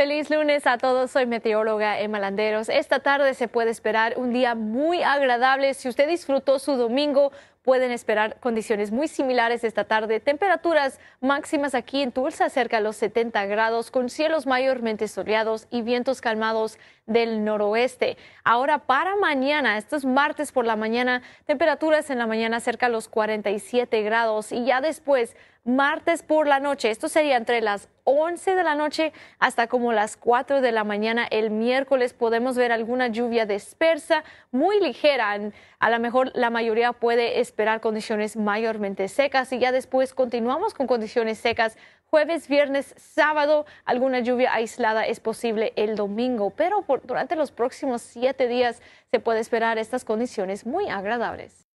Feliz lunes a todos, soy meteoróloga Emma Landeros. Esta tarde se puede esperar un día muy agradable. Si usted disfrutó su domingo, pueden esperar condiciones muy similares esta tarde. Temperaturas máximas aquí en Tulsa cerca de los 70 grados, con cielos mayormente soleados y vientos calmados del noroeste. Ahora para mañana, estos martes por la mañana, temperaturas en la mañana cerca de los 47 grados y ya después martes por la noche. Esto sería entre las 11 de la noche hasta como las 4 de la mañana el miércoles. Podemos ver alguna lluvia dispersa, muy ligera. A lo mejor la mayoría puede esperar condiciones mayormente secas y ya después continuamos con condiciones secas. Jueves, viernes, sábado, alguna lluvia aislada es posible el domingo, pero durante los próximos siete días se puede esperar estas condiciones muy agradables.